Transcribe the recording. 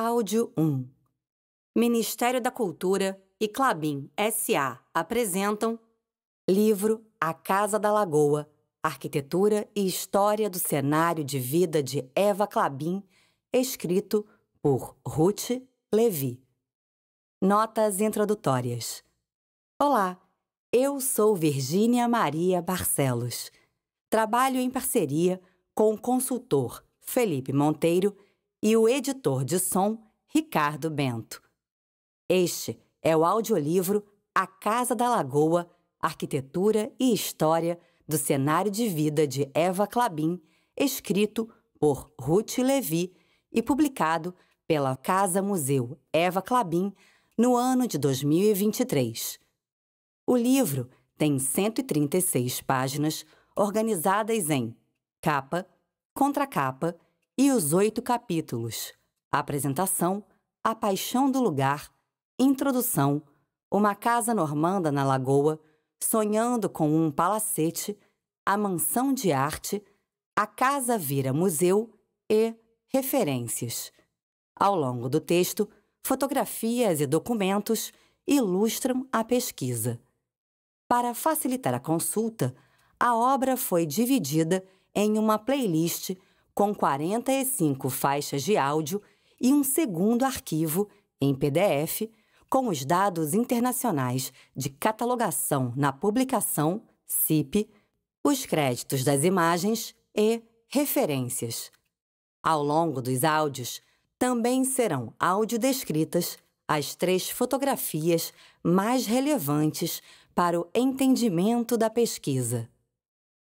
Áudio 1. Ministério da Cultura e Clabin SA apresentam livro A Casa da Lagoa, Arquitetura e História do Cenário de Vida de Eva Clabin, escrito por Ruth Levi. Notas introdutórias. Olá, eu sou Virgínia Maria Barcelos. Trabalho em parceria com o consultor Felipe Monteiro e o editor de som Ricardo Bento. Este é o audiolivro A Casa da Lagoa, Arquitetura e História do Cenário de Vida de Eva Clabin, escrito por Ruth Levi e publicado pela Casa Museu Eva Clabin no ano de 2023. O livro tem 136 páginas organizadas em capa, contracapa, e os oito capítulos. Apresentação, A Paixão do Lugar, Introdução, Uma Casa Normanda na Lagoa, Sonhando com um Palacete, A Mansão de Arte, A Casa Vira Museu e Referências. Ao longo do texto, fotografias e documentos ilustram a pesquisa. Para facilitar a consulta, a obra foi dividida em uma playlist com 45 faixas de áudio e um segundo arquivo, em PDF, com os dados internacionais de catalogação na publicação, CIP, os créditos das imagens e referências. Ao longo dos áudios, também serão audiodescritas as três fotografias mais relevantes para o entendimento da pesquisa.